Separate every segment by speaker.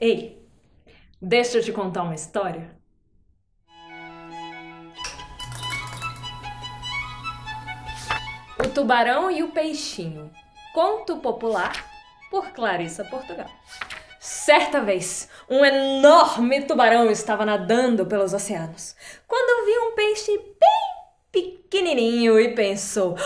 Speaker 1: Ei, deixa eu te contar uma história. O Tubarão e o Peixinho. Conto popular por Clarissa Portugal. Certa vez, um enorme tubarão estava nadando pelos oceanos, quando viu um peixe bem pequenininho e pensou: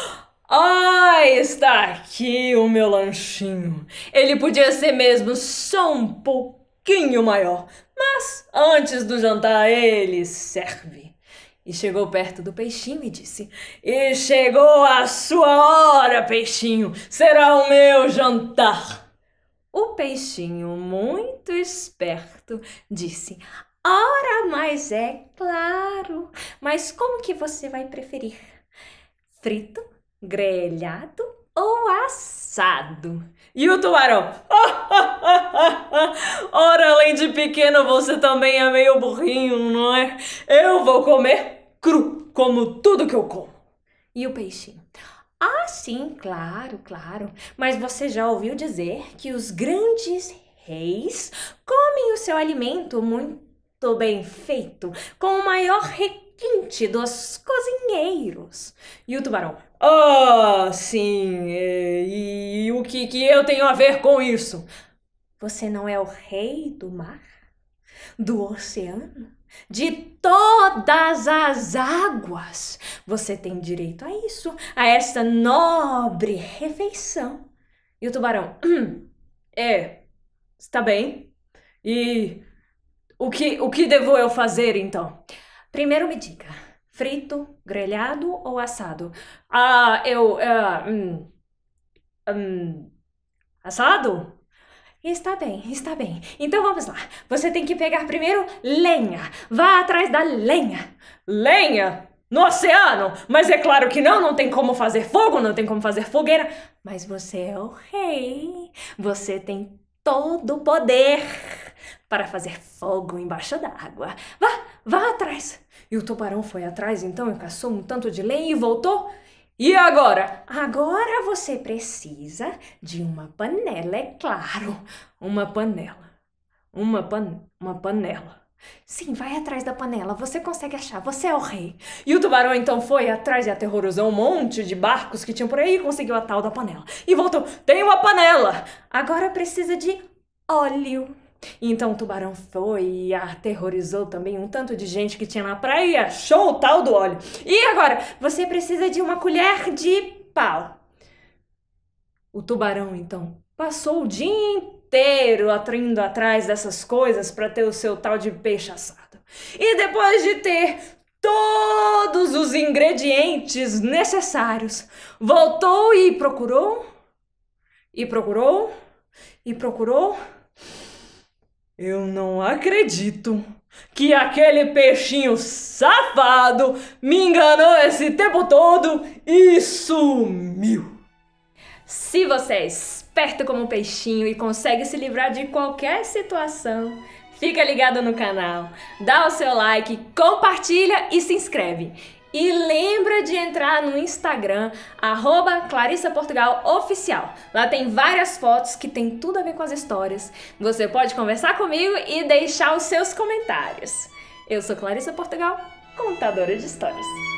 Speaker 1: Ah, está aqui o meu lanchinho. Ele podia ser mesmo só um pouco pouquinho maior, mas antes do jantar ele serve. E chegou perto do peixinho e disse: E chegou a sua hora, peixinho, será o meu jantar. O peixinho, muito esperto, disse: Ora, mas é claro, mas como que você vai preferir? Frito, grelhado ou assado? E o tubarão? Oh, oh, Ora, além de pequeno, você também é meio burrinho, não é? Eu vou comer cru, como tudo que eu como. E o peixinho? Ah, sim, claro, claro. Mas você já ouviu dizer que os grandes reis comem o seu alimento muito bem feito, com o maior requinte dos cozinheiros. E o tubarão? Ah, oh, sim. E, é, e, o que, que eu tenho a ver com isso? Você não é o rei do mar, do oceano, de todas as águas. Você tem direito a isso, a esta nobre refeição. E o tubarão, hum, é, está bem. E o que, o que devo eu fazer então? Primeiro me diga, frito, grelhado ou assado? Ah, eu. Ah, hum, hum, assado? Está bem, está bem. Então vamos lá. Você tem que pegar primeiro lenha. Vá atrás da lenha. Lenha? No oceano? Mas é claro que não, não tem como fazer fogo, não tem como fazer fogueira. Mas você é o rei. Você tem todo o poder para fazer fogo embaixo d'água. Vá, vá atrás. E o tubarão foi atrás então e caçou um tanto de lenha e voltou e agora? Agora você precisa de uma panela, é claro. Uma panela. Uma, pan uma panela. Sim, vai atrás da panela, você consegue achar, você é o rei. E o tubarão então foi atrás e aterrorizou um monte de barcos que tinham por aí e conseguiu a tal da panela. E voltou: tem uma panela! Agora precisa de óleo então o tubarão foi e aterrorizou também um tanto de gente que tinha na praia e achou o tal do óleo. E agora, você precisa de uma colher de pau. O tubarão então passou o dia inteiro atraindo atrás dessas coisas para ter o seu tal de peixe assado. E depois de ter todos os ingredientes necessários, voltou e procurou e procurou e procurou eu não acredito que aquele peixinho safado me enganou esse tempo todo e sumiu. Se você é esperto como um peixinho e consegue se livrar de qualquer situação, fica ligado no canal, dá o seu like, compartilha e se inscreve. E lembra de entrar no Instagram, arroba Lá tem várias fotos que tem tudo a ver com as histórias. Você pode conversar comigo e deixar os seus comentários. Eu sou Clarissa Portugal, contadora de histórias.